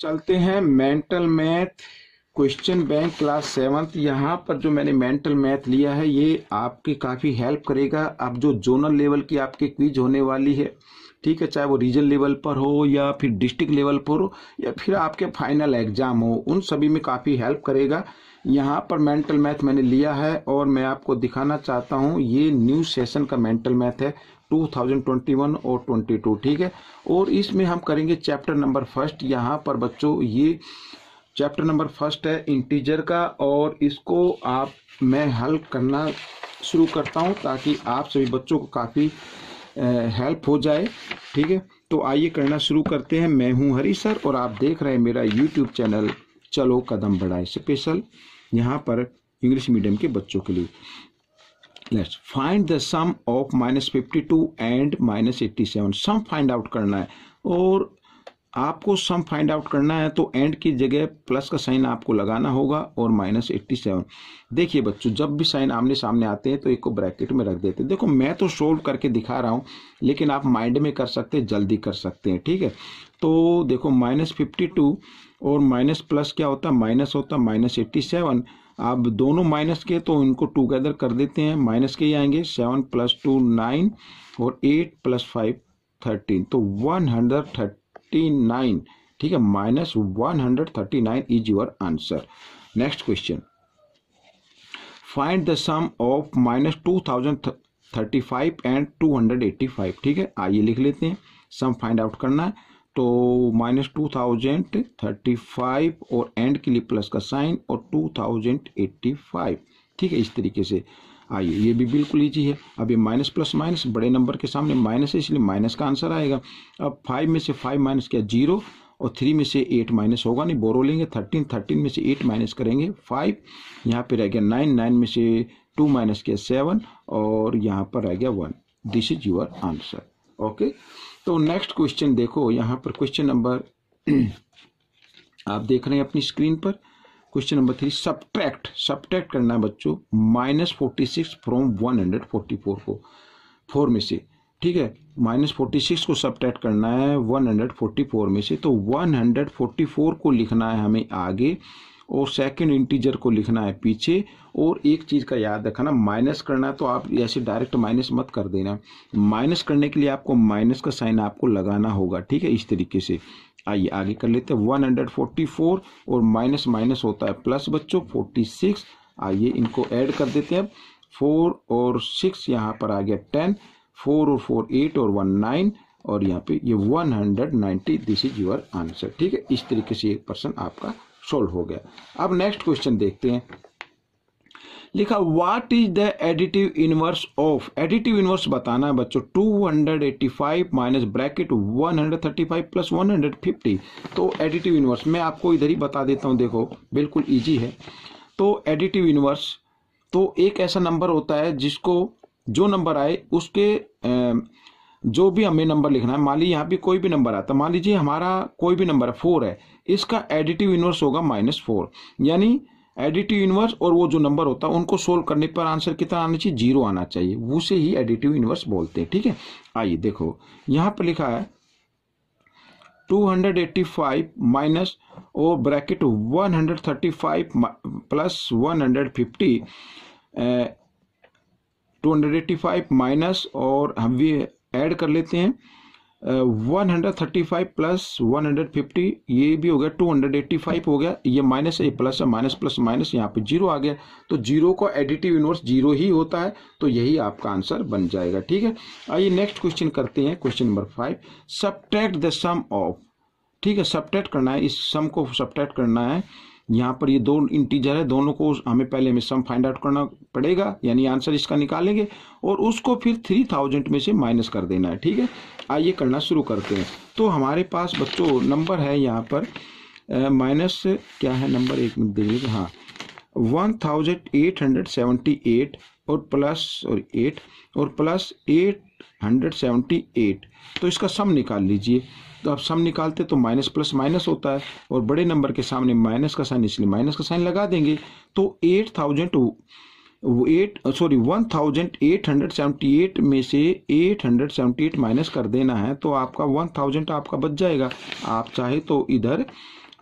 चलते हैं mental math question bank class seventh यहाँ पर जो मैंने मेंटल मैथ लिया है ये आपकी काफ़ी हेल्प करेगा अब जो जोनल लेवल की आपकी क्विज होने वाली है ठीक है चाहे वो रीजन लेवल पर हो या फिर डिस्ट्रिक्ट लेवल पर हो या फिर आपके फाइनल एग्जाम हो उन सभी में काफ़ी हेल्प करेगा यहाँ पर मेंटल मैथ मैंने लिया है और मैं आपको दिखाना चाहता हूँ ये न्यू सेशन का मेंटल मैथ है 2021 और 22 ठीक है और इसमें हम करेंगे चैप्टर नंबर फर्स्ट यहाँ पर बच्चों ये चैप्टर नंबर फर्स्ट है इंटीजर का और इसको आप मैं हल करना शुरू करता हूँ ताकि आप सभी बच्चों को काफ़ी हेल्प हो जाए ठीक है तो आइए करना शुरू करते हैं मैं हूँ हरी सर और आप देख रहे हैं मेरा यूट्यूब चैनल चलो कदम बढ़ाए स्पेशल यहाँ पर इंग्लिश मीडियम के बच्चों के लिए let's find the sum of minus fifty two and minus eighty seven sum find out करना है और आपको सम फाइंड आउट करना है तो एंड की जगह प्लस का साइन आपको लगाना होगा और माइनस एट्टी सेवन देखिए बच्चों जब भी साइन आमने सामने आते हैं तो एक को ब्रैकेट में रख देते हैं देखो मैं तो सोल्व करके दिखा रहा हूँ लेकिन आप माइंड में कर सकते हैं जल्दी कर सकते हैं ठीक है तो देखो माइनस फिफ्टी टू और माइनस प्लस क्या होता है माइनस होता है माइनस एट्टी सेवन आप दोनों माइनस के तो इनको टूगेदर कर देते हैं माइनस के ही आएंगे सेवन प्लस टू नाइन और एट प्लस फाइव थर्टीन तो वन हंड्रेड थर्टी 139 ठीक है minus one hundred thirty nine is your answer next question find the sum of minus two thousand thirty five and two hundred eighty five ठीक है आइए लिख लेते हैं सम find out करना है तो minus two thousand thirty five और एंड के लिए प्लस का साइन और टू थाउजेंड एट्टी फाइव ठीक है इस तरीके से आइए ये भी बिल्कुल ईजी है अब ये माइनस प्लस माइनस बड़े नंबर के सामने माइनस है इसलिए माइनस का आंसर आएगा अब फाइव में से फाइव माइनस क्या जीरो और थ्री में से एट माइनस होगा नहीं बोरो लेंगे थर्टीन थर्टीन में से एट माइनस करेंगे फाइव यहाँ पे रह गया नाइन नाइन में से टू माइनस किया सेवन और यहाँ पर रह गया one this is your answer okay तो नेक्स्ट क्वेश्चन देखो यहाँ पर क्वेश्चन नंबर आप देख रहे हैं अपनी स्क्रीन पर question number three subtract subtract करना है बच्चों minus forty six from one hundred forty four को फोर में से ठीक है माइनस फोर्टी सिक्स को सब्ट्रैक्ट करना है वन हंड्रेड फोर्टी फोर में से तो वन हंड्रेड फोर्टी फोर को लिखना है हमें आगे और सेकंड इंटीजर को लिखना है पीछे और एक चीज़ का याद रखना माइनस करना तो आप ऐसे डायरेक्ट माइनस मत कर देना माइनस करने के लिए आपको माइनस का साइन आपको लगाना होगा ठीक है इस तरीके से आइए आगे कर लेते हैं वन हंड्रेड फोर्टी फोर और माइनस माइनस होता है प्लस बच्चों फोर्टी सिक्स आइए इनको ऐड कर देते हैं फोर और सिक्स यहाँ पर आ गया टेन फोर और फोर एट और वन नाइन और यहाँ पे ये one hundred ninety this is your answer ठीक है इस तरीके से एक पर्सन आपका सोल्व हो गया अब नेक्स्ट क्वेश्चन देखते हैं लिखा what is the additive inverse of additive inverse बताना है बच्चों 285 माइनस ब्रैकेट 135 प्लस 150 तो एडिटिव इनवर्स मैं आपको इधर ही बता देता हूं देखो बिल्कुल ईजी है तो एडिटिव इनवर्स तो एक ऐसा नंबर होता है जिसको जो नंबर आए उसके जो भी हमें नंबर लिखना है मान लीजिए यहाँ पे कोई भी नंबर आता मान लीजिए हमारा कोई भी नंबर है फोर है इसका एडिटिव इनवर्स होगा माइनस फोर यानी एडिटिव इनवर्स और वो जो नंबर होता है उनको सोल्व करने पर आंसर कितना आना चाहिए जीरो आना चाहिए उसे ही एडिटिव इनवर्स बोलते हैं ठीक है आइए देखो यहाँ पर लिखा है 285 माइनस और ब्रैकेट 135 प्लस 150 285 माइनस और हम भी ऐड कर लेते हैं one hundred thirty five plus one hundred fifty ये भी हो गया टू हंड्रेड एट्टी फाइव हो गया ये माइनस ए प्लस है माइनस प्लस माइनस यहाँ पे जीरो आ गया तो जीरो का एडिटिव यूनिवर्स जीरो ही होता है तो यही आपका आंसर बन जाएगा ठीक है आइए नेक्स्ट क्वेश्चन करते हैं question number five subtract the sum of ठीक है सब्ट्रैक्ट करना है इस सम को सब्टैक्ट करना है यहाँ पर ये दो इंटीजर है दोनों को हमें पहले हमें सम फाइंड आउट करना पड़ेगा यानी आंसर इसका निकालेंगे और उसको फिर थ्री थाउजेंड में से माइनस कर देना है ठीक है आइए करना शुरू करते हैं तो हमारे पास बच्चों नंबर है यहाँ पर माइनस क्या है नंबर एक मिनट देख हाँ one thousand eight hundred seventy eight और प्लस और एट और plus eight hundred seventy eight तो इसका सम निकाल लीजिए तो आप सम निकालते तो माइनस प्लस माइनस होता है और बड़े नंबर के सामने माइनस का साइन इसलिए माइनस का साइन लगा देंगे तो eight thousand eight sorry one thousand eight hundred seventy eight में से eight hundred seventy eight minus कर देना है तो आपका वन थाउजेंड आपका बच जाएगा आप चाहे तो इधर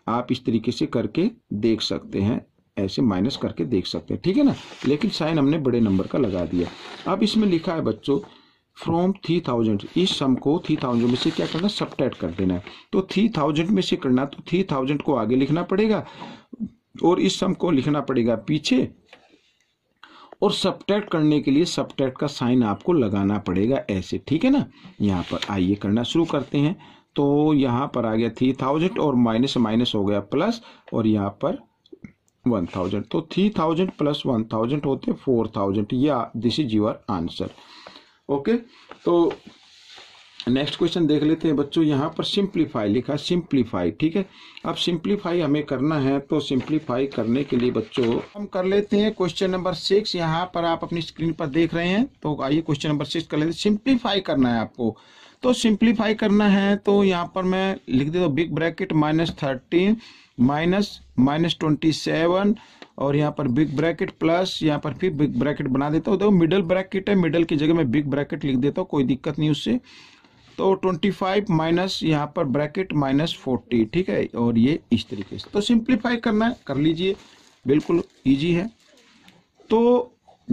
आप इस तरीके से करके देख सकते हैं ऐसे माइनस करके देख सकते हैं ठीक है ना लेकिन साइन हमने बड़े नंबर का लगा दिया अब इसमें लिखा है बच्चों फ्रॉम थ्री थाउजेंड इस सम को थ्री थाउजेंड में से क्या करना सब कर देना है तो थ्री थाउजेंड में से करना तो थ्री थाउजेंड को आगे लिखना पड़ेगा और इस सम को लिखना पड़ेगा पीछे और सब करने के लिए सब्ट्रैक्ट का साइन आपको लगाना पड़ेगा ऐसे ठीक है ना यहाँ पर आइए करना शुरू करते हैं तो यहाँ पर आ गया थ्री थाउजेंड और माइनस माइनस हो गया प्लस और यहाँ पर वन थाउजेंड तो three thousand plus one thousand होते फोर थाउजेंड या this is your answer okay तो नेक्स्ट क्वेश्चन देख लेते हैं बच्चों यहाँ पर सिंप्लीफाई लिखा सिंप्लीफाई ठीक है अब सिंप्लीफाई हमें करना है तो सिंप्लीफाई करने के लिए बच्चों हम कर लेते हैं क्वेश्चन नंबर सिक्स यहाँ पर आप अपनी स्क्रीन पर देख रहे हैं तो आइए क्वेश्चन नंबर सिक्स कर लेते हैं सिंप्लीफाई करना है आपको तो सिंप्लीफाई करना है तो यहाँ पर मैं लिख देता हूँ big bracket minus thirteen minus minus twenty seven और यहाँ पर बिग ब्रैकेट प्लस यहाँ पर फिर बिग ब्रैकेट बना देता हूँ देखो मिडल ब्रैकेट है मिडल की जगह मैं बिग ब्रैकेट लिख देता हूँ कोई दिक्कत नहीं उससे तो 25 माइनस यहाँ पर ब्रैकेट माइनस फोर्टी ठीक है और ये इस तरीके से तो सिंप्लीफाई करना है कर लीजिए बिल्कुल ईजी है तो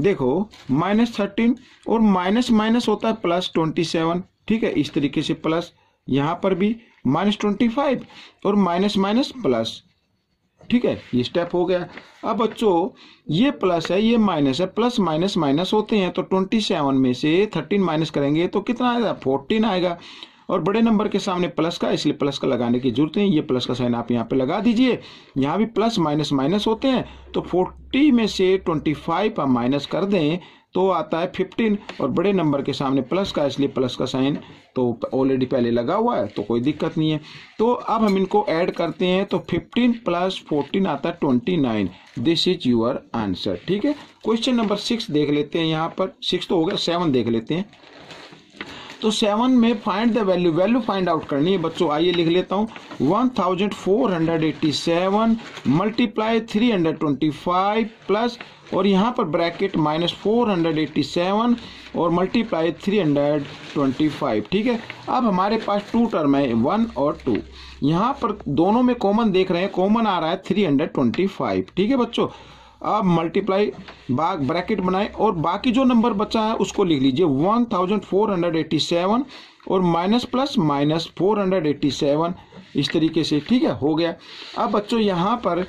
देखो माइनस थर्टीन और माइनस माइनस होता है प्लस ट्वेंटी सेवन ठीक है इस तरीके से प्लस यहाँ पर भी माइनस ट्वेंटी फाइव और माइनस माइनस प्लस ठीक है ये स्टेप हो गया अब बच्चों ये प्लस है ये माइनस है प्लस माइनस माइनस होते हैं तो ट्वेंटी सेवन में से थर्टीन माइनस करेंगे तो कितना आएगा फोर्टीन आएगा और बड़े नंबर के सामने प्लस का इसलिए प्लस का लगाने की जरूरत नहीं ये प्लस का साइन आप यहाँ पे लगा दीजिए यहाँ भी प्लस माइनस माइनस होते हैं तो फोर्टी में से ट्वेंटी फाइव माइनस कर दें तो आता है फिफ्टीन और बड़े नंबर के सामने प्लस का इसलिए प्लस का साइन तो ऑलरेडी पहले लगा हुआ है तो कोई दिक्कत नहीं है तो अब हम इनको ऐड करते हैं तो फिफ्टीन प्लस फोर्टीन आता है twenty nine this is your answer ठीक है क्वेश्चन नंबर सिक्स देख लेते हैं यहाँ पर सिक्स तो हो गया सेवन देख लेते हैं तो सेवन में find the value value find out करनी है बच्चों आइए लिख लेता हूँ one thousand four hundred eighty seven multiply three hundred twenty five plus और यहाँ पर bracket minus four hundred eighty seven और multiply three hundred twenty five ठीक है अब हमारे पास टू टर्म है वन और टू यहाँ पर दोनों में कॉमन देख रहे हैं कॉमन आ रहा है थ्री हंड्रेड ट्वेंटी फाइव ठीक है बच्चों अब मल्टीप्लाई बाग ब्रैकेट बनाए और बाकी जो नंबर बचा है उसको लिख लीजिए one thousand four hundred eighty seven और minus plus minus four hundred eighty seven इस तरीके से ठीक है हो गया अब बच्चों यहाँ पर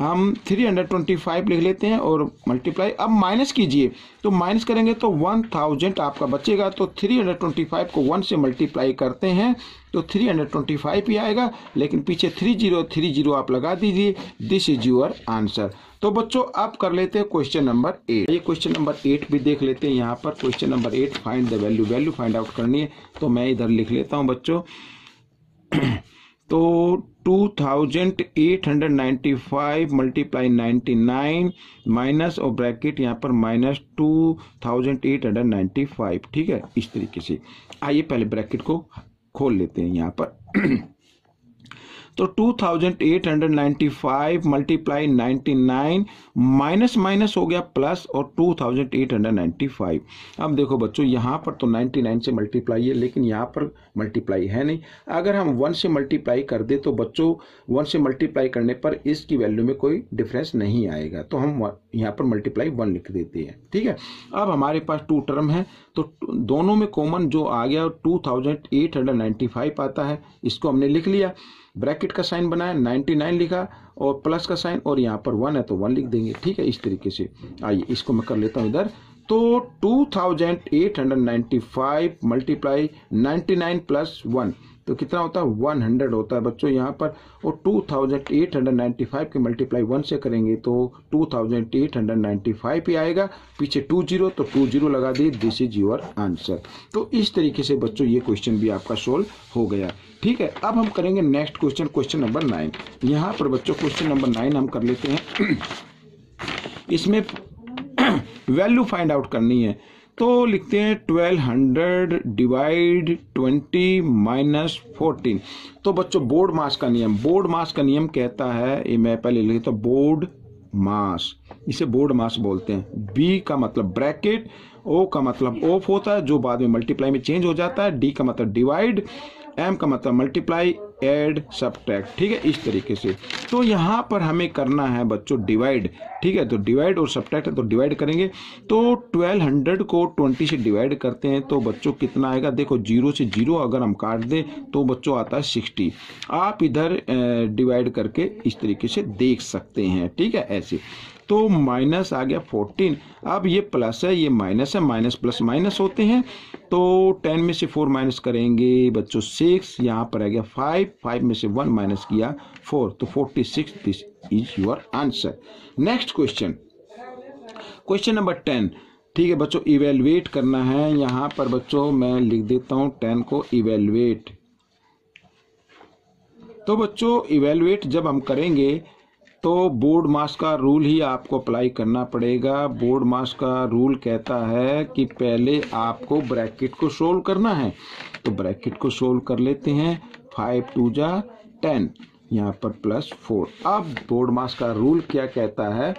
हम 325 लिख लेते हैं और मल्टीप्लाई अब माइनस कीजिए तो माइनस करेंगे तो 1000 आपका बचेगा तो 325 को 1 से मल्टीप्लाई करते हैं तो 325 ही आएगा लेकिन पीछे 3030 आप लगा दीजिए दिस इज योअर आंसर तो बच्चों अब कर लेते हैं क्वेश्चन नंबर एट ये क्वेश्चन नंबर एट भी देख लेते हैं यहाँ पर question number eight find the value value find out करनी है तो मैं इधर लिख लेता हूँ बच्चों तो 2895 मल्टीप्लाई 99 माइनस और ब्रैकेट यहाँ पर माइनस 2895 ठीक है इस तरीके से आइए पहले ब्रैकेट को खोल लेते हैं यहाँ पर तो 2895 मल्टीप्लाई 99 माइनस माइनस हो गया प्लस और 2895 अब देखो बच्चों यहाँ पर तो 99 से मल्टीप्लाई है लेकिन यहाँ पर मल्टीप्लाई है नहीं अगर हम वन से मल्टीप्लाई कर दे तो बच्चों वन से मल्टीप्लाई करने पर इसकी वैल्यू में कोई डिफरेंस नहीं आएगा तो हम यहाँ पर मल्टीप्लाई वन लिख देते हैं ठीक है अब हमारे पास टू टर्म है तो दोनों में कॉमन जो आ गया टू आता है इसको हमने लिख लिया ब्रैकेट का साइन बनाया 99 लिखा और प्लस का साइन और यहाँ पर वन है तो वन लिख देंगे ठीक है इस तरीके से आइए इसको मैं कर लेता हूँ इधर तो 2895 मल्टीप्लाई 99 प्लस वन तो कितना होता है वन हंड्रेड होता है बच्चों यहाँ पर और two thousand eight hundred ninety five के मल्टीप्लाई वन से करेंगे तो two thousand eight hundred ninety five ही आएगा पीछे टू जीरो तो टू जीरो लगा दिए दिस इज योर आंसर तो इस तरीके से बच्चों ये क्वेश्चन भी आपका सोल्व हो गया ठीक है अब हम करेंगे next question question number nine यहाँ पर बच्चों क्वेश्चन नंबर नाइन हम कर लेते हैं इसमें वैल्यू फाइंड आउट करनी है तो लिखते हैं twelve hundred divide twenty minus fourteen तो बच्चों बोर्ड मास का नियम बोर्ड मास का नियम कहता है ये मैं पहले लिखी तो बोर्ड मास इसे बोर्ड मास बोलते हैं बी का मतलब ब्रैकेट ओ का मतलब ऑफ होता है जो बाद में मल्टीप्लाई में चेंज हो जाता है डी का मतलब डिवाइड एम का मतलब मल्टीप्लाई एड सब ठीक है इस तरीके से तो यहाँ पर हमें करना है बच्चों डिवाइड ठीक है तो डिवाइड और सब है तो डिवाइड करेंगे तो 1200 को 20 से डिवाइड करते हैं तो बच्चों कितना आएगा देखो जीरो से जीरो अगर हम काट दें तो बच्चों आता है सिक्सटी आप इधर डिवाइड करके इस तरीके से देख सकते हैं ठीक है ऐसे तो माइनस आ गया फोर्टीन अब ये प्लस है ये माइनस है माइनस प्लस माइनस होते हैं तो टेन में से फोर माइनस करेंगे बच्चों 6 यहाँ पर आ गया 5 5 में से 1 माइनस किया 4 तो 46 six this is your answer next question question number ten ठीक है बच्चों इवेलुएट करना है यहाँ पर बच्चों मैं लिख देता हूँ टेन को इवेलुएट तो बच्चों इवेलुएट जब हम करेंगे तो बोर्ड मास का रूल ही आपको अप्लाई करना पड़ेगा बोर्ड मास का रूल कहता है कि पहले आपको ब्रैकेट को सोल्व करना है तो ब्रैकेट को सोल्व कर लेते हैं फाइव टू जा टेन यहाँ पर प्लस फोर अब बोर्ड मास का रूल क्या कहता है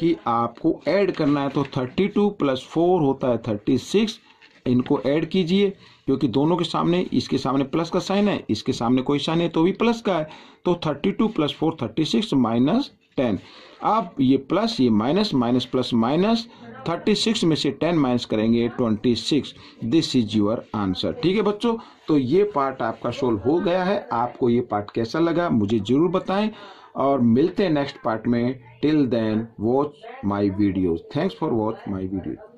कि आपको ऐड करना है तो थर्टी टू प्लस फोर होता है थर्टी सिक्स इनको ऐड कीजिए क्योंकि दोनों के सामने इसके सामने प्लस का साइन है इसके सामने कोई साइन है तो भी प्लस का है तो thirty two plus four thirty six minus ten अब ये प्लस ये minus minus plus minus thirty six में से टेन माइनस करेंगे twenty six this is your answer ठीक है बच्चों तो ये पार्ट आपका सोल्व हो गया है आपको ये पार्ट कैसा लगा मुझे जरूर बताएं और मिलते हैं नेक्स्ट पार्ट में till then watch my video thanks for watch my video